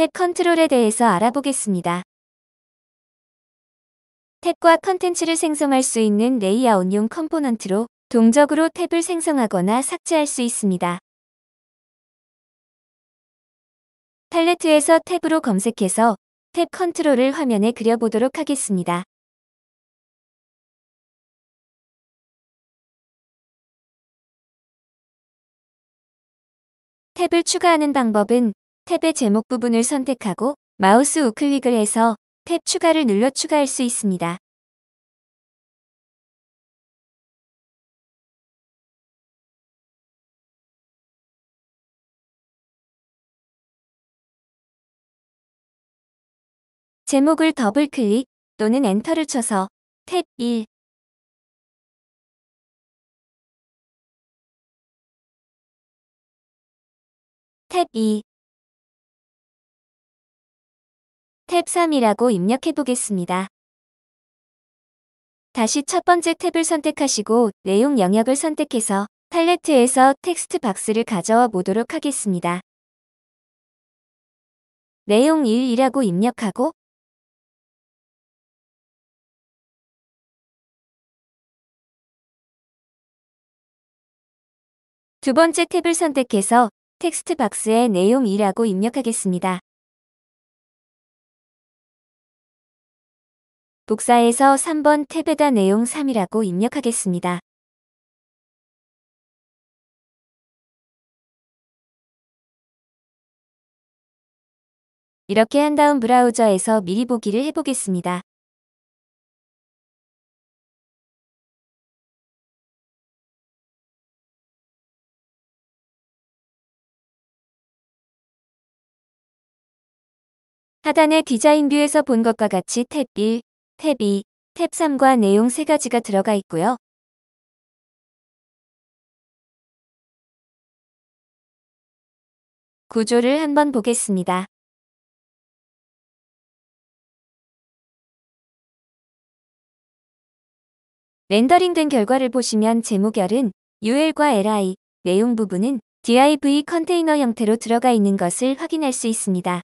탭 컨트롤에 대해서 알아보겠습니다. 탭과 컨텐츠를 생성할 수 있는 레이아웃용 컴포넌트로 동적으로 탭을 생성하거나 삭제할 수 있습니다. 팔레트에서 탭으로 검색해서 탭 컨트롤을 화면에 그려보도록 하겠습니다. 탭을 추가하는 방법은 탭의 제목 부분을 선택하고 마우스 우클릭을 해서 탭 추가를 눌러 추가할 수 있습니다. 제목을 더블 클릭 또는 엔터를 쳐서 탭 1, 탭 2, 탭 3이라고 입력해 보겠습니다. 다시 첫 번째 탭을 선택하시고 내용 영역을 선택해서 팔레트에서 텍스트 박스를 가져와 보도록 하겠습니다. 내용 1이라고 입력하고 두 번째 탭을 선택해서 텍스트 박스에 내용 2라고 입력하겠습니다. 복사해서 3번 탭에다 내용 3이라고 입력하겠습니다. 이렇게 한 다음 브라우저에서 미리 보기를 해보겠습니다. 하단의 디자인 뷰에서 본 것과 같이 탭 1, 탭 2, 탭 3과 내용 3가지가 들어가 있고요. 구조를 한번 보겠습니다. 렌더링된 결과를 보시면 제목열은 UL과 LI, 내용 부분은 DIV 컨테이너 형태로 들어가 있는 것을 확인할 수 있습니다.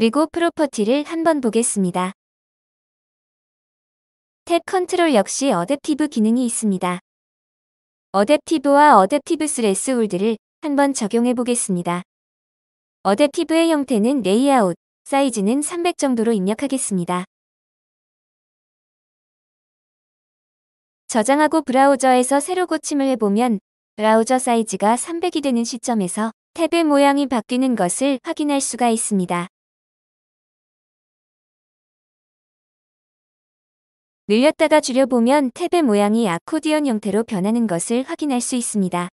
그리고 프로퍼티를 한번 보겠습니다. 탭 컨트롤 역시 어댑티브 기능이 있습니다. 어댑티브와 어댑티브 스레스 홀드를 한번 적용해 보겠습니다. 어댑티브의 형태는 레이아웃, 사이즈는 300 정도로 입력하겠습니다. 저장하고 브라우저에서 새로 고침을 해보면 브라우저 사이즈가 300이 되는 시점에서 탭의 모양이 바뀌는 것을 확인할 수가 있습니다. 늘렸다가 줄여보면 탭의 모양이 아코디언 형태로 변하는 것을 확인할 수 있습니다.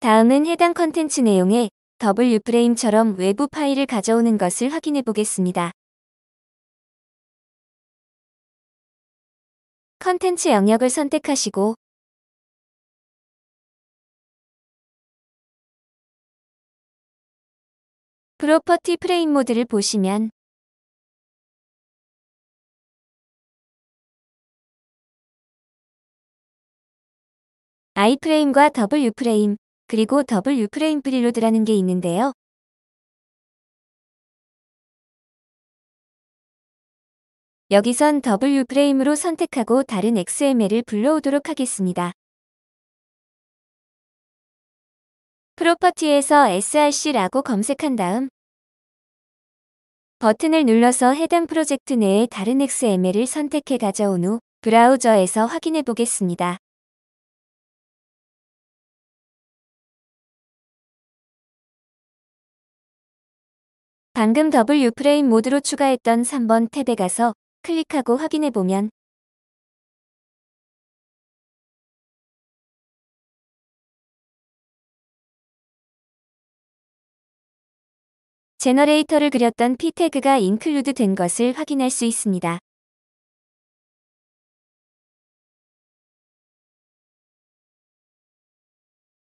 다음은 해당 컨텐츠 내용에 더프레임처럼 외부 파일을 가져오는 것을 확인해 보겠습니다. 컨텐츠 영역을 선택하시고 프로퍼티 프레임 모드를 보시면 아이프레임과 더블 U프레임, 그리고 더블 U프레임 프리로드라는 게 있는데요. 여기선 W 프레임으로 선택하고 다른 XML을 불러오도록 하겠습니다. 프로퍼티에서 src라고 검색한 다음 버튼을 눌러서 해당 프로젝트 내에 다른 XML을 선택해 가져온 후 브라우저에서 확인해 보겠습니다. 방금 W 프레임 모드로 추가했던 3번 탭에 가서 클릭하고 확인해보면 제너레이터를 그렸던 P 태그가 인클루드 된 것을 확인할 수 있습니다.